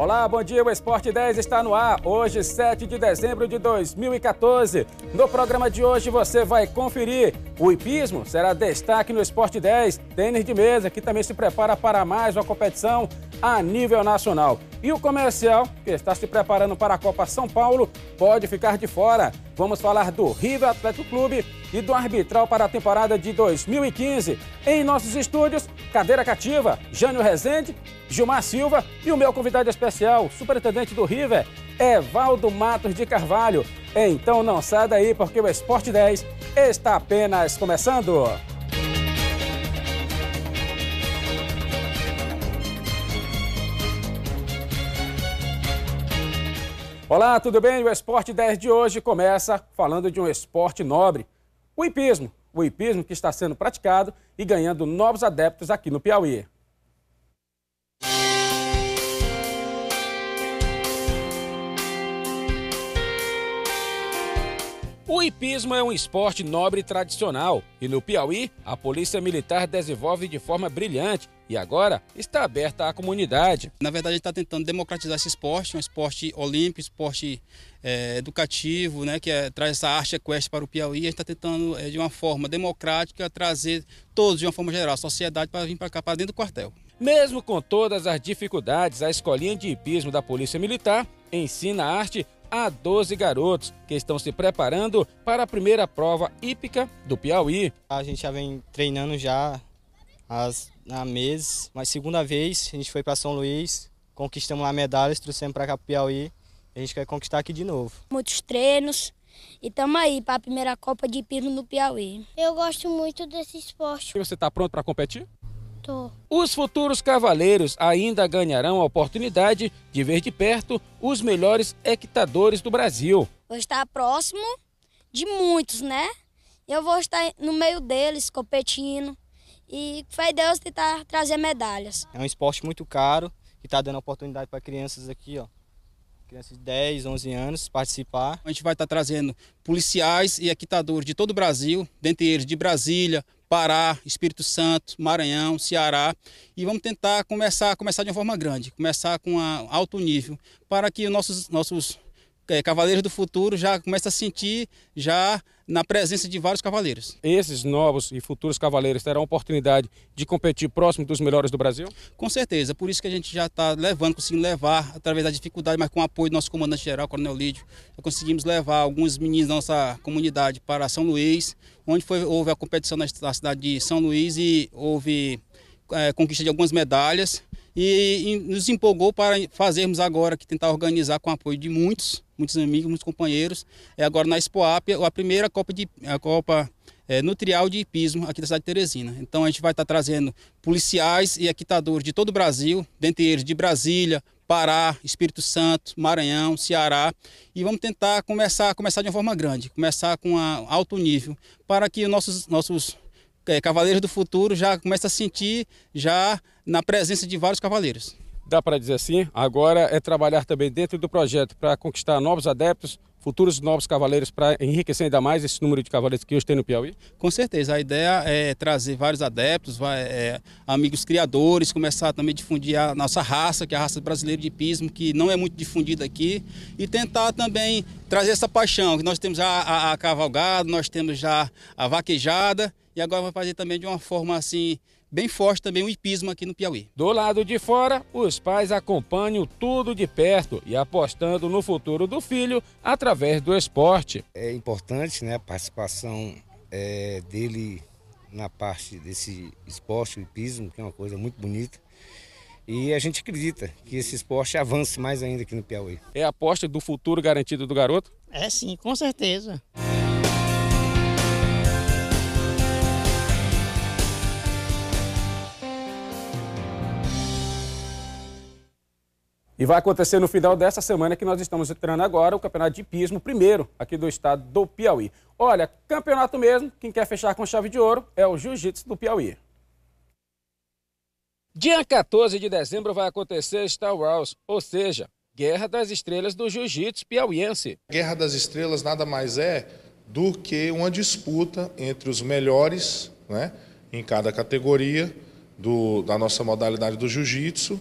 Olá, bom dia. O Esporte 10 está no ar. Hoje, 7 de dezembro de 2014. No programa de hoje você vai conferir. O hipismo será destaque no Esporte 10, tênis de mesa, que também se prepara para mais uma competição a nível nacional. E o comercial, que está se preparando para a Copa São Paulo, pode ficar de fora. Vamos falar do River Atlético Clube e do arbitral para a temporada de 2015. Em nossos estúdios, cadeira cativa, Jânio Rezende, Gilmar Silva e o meu convidado especial, superintendente do River, Evaldo Matos de Carvalho. Então não sai daí, porque o Esporte 10 está apenas começando. Olá, tudo bem? O Esporte 10 de hoje começa falando de um esporte nobre, o hipismo. O hipismo que está sendo praticado e ganhando novos adeptos aqui no Piauí. O hipismo é um esporte nobre tradicional e no Piauí, a Polícia Militar desenvolve de forma brilhante e agora está aberta à comunidade. Na verdade, está tentando democratizar esse esporte, um esporte olímpico, esporte é, educativo, né, que é, traz essa arte equestre para o Piauí. A gente está tentando, é, de uma forma democrática, trazer todos, de uma forma geral, a sociedade para vir para cá, para dentro do quartel. Mesmo com todas as dificuldades, a escolinha de hipismo da Polícia Militar ensina arte a 12 garotos que estão se preparando para a primeira prova hípica do Piauí. A gente já vem treinando já as há meses, mas segunda vez a gente foi para São Luís, conquistamos lá medalhas, trouxemos para cá pro Piauí, a gente quer conquistar aqui de novo. Muitos treinos e estamos aí para a primeira Copa de pino no Piauí. Eu gosto muito desse esporte. você está pronto para competir? Tô. Os futuros cavaleiros ainda ganharão a oportunidade de ver de perto os melhores equitadores do Brasil. Vou estar próximo de muitos, né? Eu vou estar no meio deles competindo e foi Deus tentar trazer medalhas. É um esporte muito caro que está dando oportunidade para crianças aqui, ó, crianças de 10, 11 anos participar. A gente vai estar tá trazendo policiais e equitadores de todo o Brasil, dentre eles de Brasília, Pará, Espírito Santo, Maranhão, Ceará, e vamos tentar começar, começar de uma forma grande, começar com a alto nível, para que nossos nossos é, Cavaleiros do Futuro já começa a sentir já na presença de vários cavaleiros. Esses novos e futuros cavaleiros terão oportunidade de competir próximo dos melhores do Brasil? Com certeza, por isso que a gente já está levando, conseguindo levar, através da dificuldade, mas com o apoio do nosso comandante-geral, Coronel Lídio, conseguimos levar alguns meninos da nossa comunidade para São Luís, onde foi, houve a competição na, na cidade de São Luís e houve é, conquista de algumas medalhas e, e, nos empolgou para fazermos agora, que tentar organizar com o apoio de muitos, muitos amigos, muitos companheiros, é agora na Expoápia, a primeira Copa, de, a Copa é, Nutrial de Hipismo aqui da cidade de Teresina. Então a gente vai estar trazendo policiais e equitadores de todo o Brasil, dentre eles de Brasília, Pará, Espírito Santo, Maranhão, Ceará, e vamos tentar começar, começar de uma forma grande, começar com a, alto nível, para que nossos, nossos é, cavaleiros do futuro já comecem a sentir já na presença de vários cavaleiros. Dá para dizer assim, agora é trabalhar também dentro do projeto para conquistar novos adeptos, futuros novos cavaleiros, para enriquecer ainda mais esse número de cavaleiros que hoje tem no Piauí? Com certeza, a ideia é trazer vários adeptos, vai, é, amigos criadores, começar também a difundir a nossa raça, que é a raça brasileira de pismo, que não é muito difundida aqui, e tentar também trazer essa paixão, que nós temos já a, a cavalgada, nós temos já a vaquejada, e agora vai fazer também de uma forma assim bem forte também o hipismo aqui no Piauí. Do lado de fora, os pais acompanham tudo de perto e apostando no futuro do filho através do esporte. É importante né, a participação é, dele na parte desse esporte, o hipismo, que é uma coisa muito bonita. E a gente acredita que esse esporte avance mais ainda aqui no Piauí. É a aposta do futuro garantido do garoto? É sim, com certeza. E vai acontecer no final dessa semana que nós estamos entrando agora o campeonato de pismo, primeiro aqui do estado do Piauí. Olha, campeonato mesmo, quem quer fechar com chave de ouro é o Jiu-Jitsu do Piauí. Dia 14 de dezembro vai acontecer Star Wars, ou seja, Guerra das Estrelas do Jiu-Jitsu piauiense. Guerra das Estrelas nada mais é do que uma disputa entre os melhores né, em cada categoria do, da nossa modalidade do Jiu-Jitsu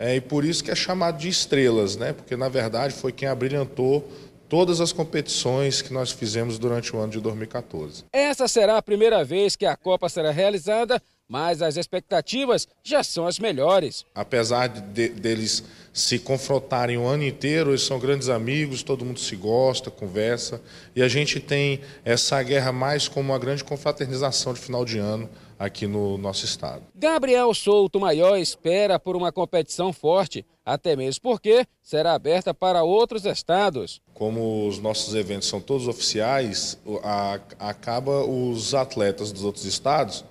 é, e por isso que é chamado de estrelas, né? porque na verdade foi quem abrilhantou todas as competições que nós fizemos durante o ano de 2014. Essa será a primeira vez que a Copa será realizada, mas as expectativas já são as melhores. Apesar de, deles se confrontarem o ano inteiro, eles são grandes amigos, todo mundo se gosta, conversa, e a gente tem essa guerra mais como uma grande confraternização de final de ano aqui no nosso estado. Gabriel Souto Maior espera por uma competição forte, até mesmo porque será aberta para outros estados. Como os nossos eventos são todos oficiais, a, acaba os atletas dos outros estados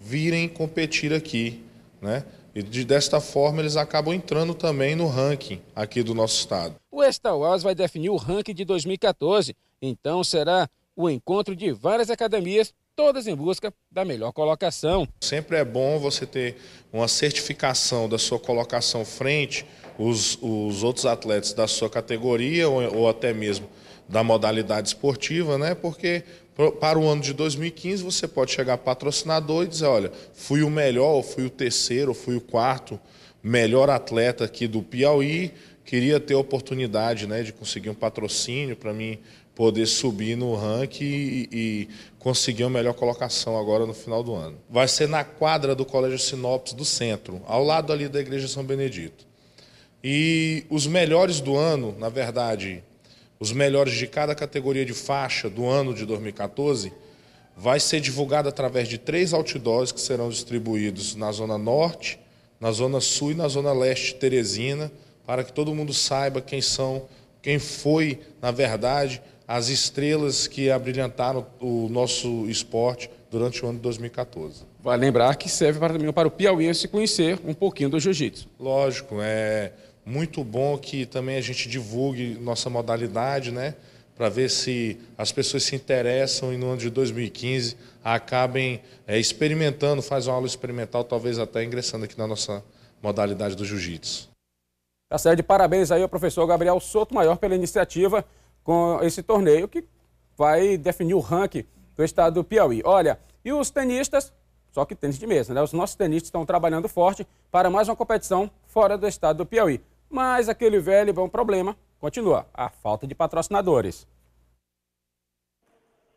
virem competir aqui, né? E de, desta forma eles acabam entrando também no ranking aqui do nosso estado. O Estauaz vai definir o ranking de 2014, então será o encontro de várias academias todas em busca da melhor colocação. Sempre é bom você ter uma certificação da sua colocação frente os, os outros atletas da sua categoria ou, ou até mesmo da modalidade esportiva, né? Porque para o ano de 2015 você pode chegar patrocinador e dizer, olha, fui o melhor, fui o terceiro, fui o quarto melhor atleta aqui do Piauí, queria ter a oportunidade né, de conseguir um patrocínio para mim poder subir no ranking e, e, conseguir uma melhor colocação agora no final do ano. Vai ser na quadra do Colégio Sinopes do centro, ao lado ali da Igreja São Benedito. E os melhores do ano, na verdade, os melhores de cada categoria de faixa do ano de 2014, vai ser divulgado através de três outdoors que serão distribuídos na Zona Norte, na Zona Sul e na Zona Leste Teresina, para que todo mundo saiba quem são, quem foi, na verdade, as estrelas que abrilhantaram o nosso esporte durante o ano de 2014. Vai lembrar que serve para, também para o piauiense conhecer um pouquinho do jiu-jitsu. Lógico, é muito bom que também a gente divulgue nossa modalidade, né? Para ver se as pessoas se interessam e no ano de 2015 acabem é, experimentando, faz uma aula experimental, talvez até ingressando aqui na nossa modalidade do jiu-jitsu. Tá certo? De parabéns aí ao professor Gabriel Soto Maior pela iniciativa com esse torneio que vai definir o ranking do estado do Piauí. Olha, e os tenistas, só que tênis de mesa, né? Os nossos tenistas estão trabalhando forte para mais uma competição fora do estado do Piauí. Mas aquele velho bom problema continua, a falta de patrocinadores.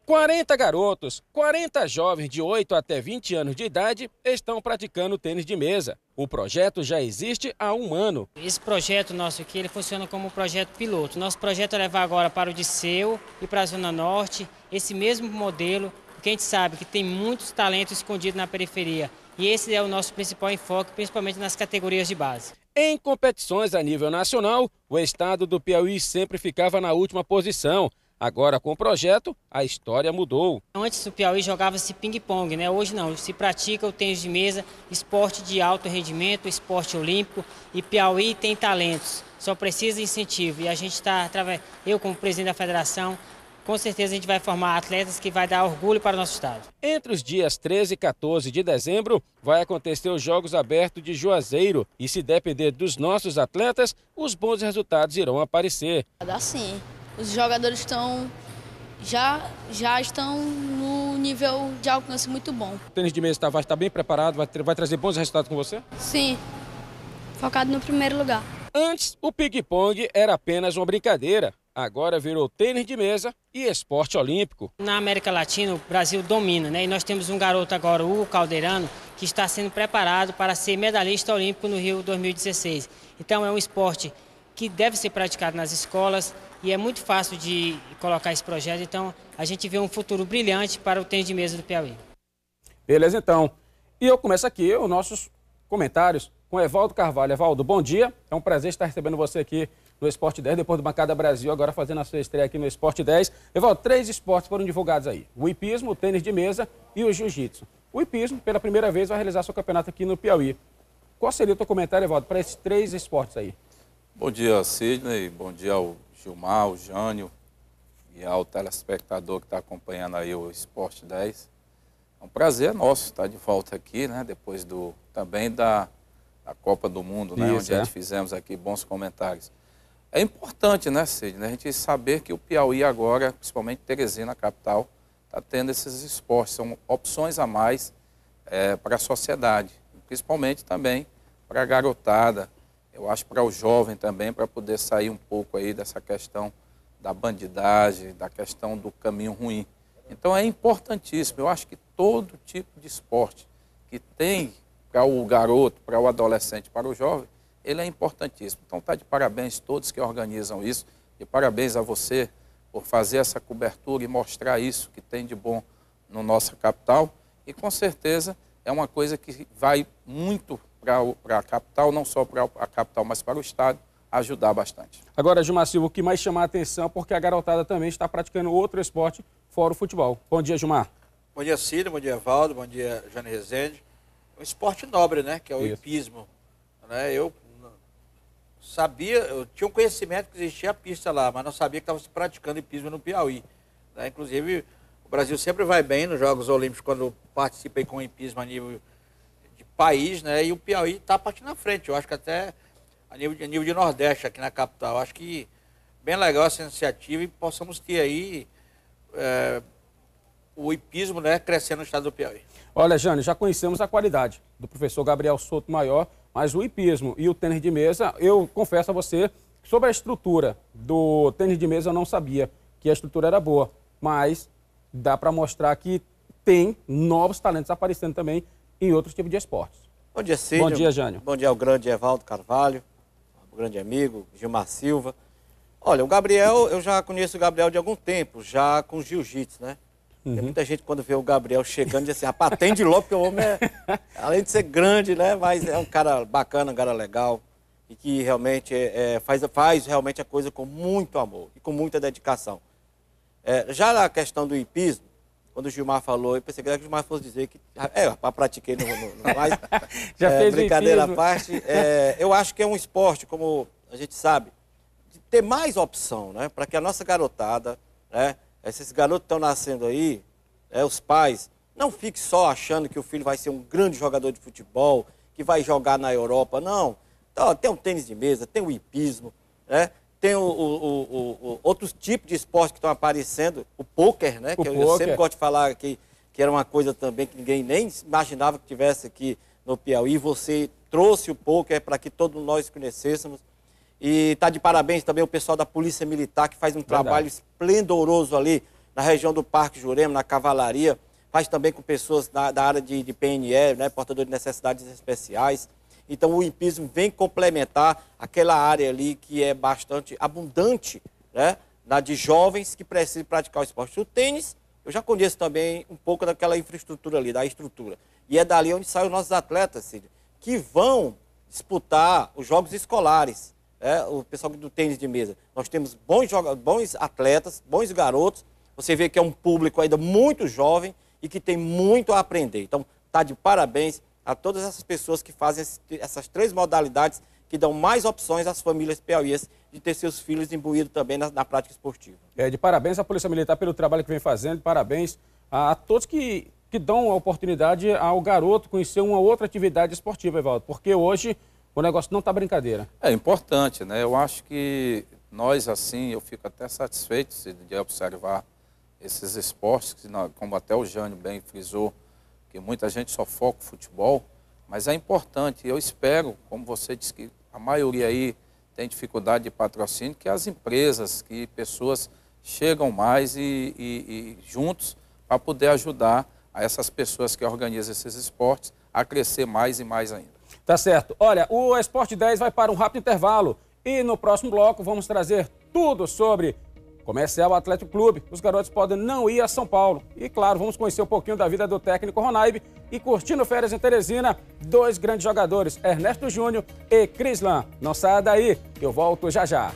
40 garotos, 40 jovens de 8 até 20 anos de idade estão praticando tênis de mesa. O projeto já existe há um ano. Esse projeto nosso aqui ele funciona como um projeto piloto. Nosso projeto é levar agora para o Disseu e para a Zona Norte esse mesmo modelo, porque a gente sabe que tem muitos talentos escondidos na periferia. E esse é o nosso principal enfoque, principalmente nas categorias de base. Em competições a nível nacional, o estado do Piauí sempre ficava na última posição, Agora, com o projeto, a história mudou. Antes o Piauí jogava-se ping-pong, né? Hoje não. Se pratica o tênis de mesa, esporte de alto rendimento, esporte olímpico e Piauí tem talentos. Só precisa incentivo. E a gente está, eu como presidente da federação, com certeza a gente vai formar atletas que vai dar orgulho para o nosso estado. Entre os dias 13 e 14 de dezembro, vai acontecer os Jogos Abertos de Juazeiro. E se depender dos nossos atletas, os bons resultados irão aparecer. Dá sim os jogadores estão já, já estão no nível de alcance muito bom. O tênis de mesa Tavares está tá bem preparado, vai, vai trazer bons resultados com você? Sim, focado no primeiro lugar. Antes, o ping-pong era apenas uma brincadeira. Agora virou tênis de mesa e esporte olímpico. Na América Latina, o Brasil domina, né? E nós temos um garoto agora, o Caldeirano, que está sendo preparado para ser medalhista olímpico no Rio 2016. Então, é um esporte que deve ser praticado nas escolas, e é muito fácil de colocar esse projeto. Então, a gente vê um futuro brilhante para o tênis de mesa do Piauí. Beleza, então. E eu começo aqui os nossos comentários com Evaldo Carvalho. Evaldo, bom dia. É um prazer estar recebendo você aqui no Esporte 10, depois do Bancada Brasil, agora fazendo a sua estreia aqui no Esporte 10. Evaldo, três esportes foram divulgados aí. O hipismo, o tênis de mesa e o jiu-jitsu. O hipismo, pela primeira vez, vai realizar seu campeonato aqui no Piauí. Qual seria o teu comentário, Evaldo, para esses três esportes aí? Bom dia, Sidney. Bom dia ao Gilmar, o Jânio e ao telespectador que está acompanhando aí o Esporte 10. É um prazer nosso estar de volta aqui, né? Depois do também da, da Copa do Mundo, né? Isso, Onde é. fizemos aqui bons comentários. É importante, né, Sidney, a gente saber que o Piauí agora, principalmente Teresina, capital, está tendo esses esportes, são opções a mais é, para a sociedade, principalmente também para a garotada, eu acho, para o jovem também, para poder sair um pouco aí dessa questão da bandidagem, da questão do caminho ruim. Então é importantíssimo. Eu acho que todo tipo de esporte que tem para o garoto, para o adolescente, para o jovem, ele é importantíssimo. Então está de parabéns todos que organizam isso, e parabéns a você por fazer essa cobertura e mostrar isso que tem de bom no nossa capital. E com certeza é uma coisa que vai muito para a capital, não só para a capital, mas para o Estado, ajudar bastante. Agora, Gilmar Silva, o que mais chama a atenção, porque a garotada também está praticando outro esporte fora o futebol. Bom dia, Gilmar. Bom dia, Cida. bom dia, Valdo, bom dia, Jane Rezende. É um esporte nobre, né, que é o Isso. hipismo. Né? Eu sabia, eu tinha um conhecimento que existia a pista lá, mas não sabia que estava se praticando hipismo no Piauí. Né? Inclusive, o Brasil sempre vai bem nos Jogos Olímpicos quando participa com o hipismo a nível de país, né? E o Piauí está partindo na frente. Eu acho que até a nível, de, a nível de Nordeste aqui na capital. acho que bem legal essa iniciativa e possamos ter aí é, o hipismo né, crescendo no estado do Piauí. Olha, Jane, já conhecemos a qualidade do professor Gabriel Souto Maior, mas o hipismo e o tênis de mesa, eu confesso a você, sobre a estrutura do tênis de mesa eu não sabia que a estrutura era boa, mas dá para mostrar que tem novos talentos aparecendo também em outros tipos de esportes. Bom dia, Cid. Bom dia, Jânio. Bom dia ao grande Evaldo Carvalho, ao grande amigo Gilmar Silva. Olha, o Gabriel, eu já conheço o Gabriel de algum tempo, já com jiu-jitsu, né? Uhum. Tem muita gente, quando vê o Gabriel chegando, diz assim, rapaz, atende logo, porque o homem é, além de ser grande, né? Mas é um cara bacana, um cara legal, e que realmente é, é faz, faz realmente a coisa com muito amor e com muita dedicação. É, já na questão do hipismo, quando o Gilmar falou, eu pensei que o Gilmar fosse dizer que. É, eu pratiquei no, no, no mais. já é, fez Brincadeira à parte. É, eu acho que é um esporte, como a gente sabe, de ter mais opção, né? Para que a nossa garotada, né? Esses garotos estão nascendo aí, é, os pais, não fiquem só achando que o filho vai ser um grande jogador de futebol, que vai jogar na Europa, não. Então, tem um tênis de mesa, tem o hipismo, né? Tem o, o, o, outros tipos de esporte que estão aparecendo, o pôquer, né? que eu, eu, sempre gosto de falar que, que era uma coisa também que ninguém nem imaginava que tivesse aqui no Piauí. Você trouxe o pôquer para que todos nós conhecêssemos. E tá de parabéns também o pessoal da Polícia Militar, que faz um Verdade. trabalho esplendoroso ali na região do Parque Jurema, na Cavalaria. Faz também com pessoas da, da área de, de PNE, né, portador de necessidades especiais. Então o hipismo vem complementar aquela área ali que é bastante abundante, né? Na de jovens que precisam praticar o esporte. O tênis, eu já conheço também um pouco daquela infraestrutura ali, da estrutura. E é dali onde saem os nossos atletas, Cid, que vão disputar os jogos escolares. Né? O pessoal do tênis de mesa. Nós temos bons, bons atletas, bons garotos. Você vê que é um público ainda muito jovem e que tem muito a aprender. Então, tá de parabéns a todas essas pessoas que fazem essas três modalidades que dão mais opções às famílias piauienses de ter seus filhos imbuídos também na, na, prática esportiva. É, de parabéns à Polícia Militar pelo trabalho que vem fazendo, parabéns a, a todos que, que dão a oportunidade ao garoto conhecer uma outra atividade esportiva, Evaldo, porque hoje o negócio não está brincadeira. É importante, né? Eu acho que nós, assim, eu fico até satisfeito de observar esses esportes, como até o Jânio bem frisou, que muita gente só foca o futebol, mas é importante. Eu espero, como você disse que a maioria aí tem dificuldade de patrocínio, que as empresas, que pessoas chegam mais e, e, e juntos para poder ajudar a essas pessoas que organizam esses esportes a crescer mais e mais ainda. Tá certo. Olha, o Esporte 10 vai para um rápido intervalo e no próximo bloco vamos trazer tudo sobre Comercial Atlético Clube. Os garotos podem não ir a São Paulo. E claro, vamos conhecer um pouquinho da vida do técnico Ronaibe e curtindo férias em Teresina, dois grandes jogadores, Ernesto Júnior e Crislan. Não saia daí, eu volto já já.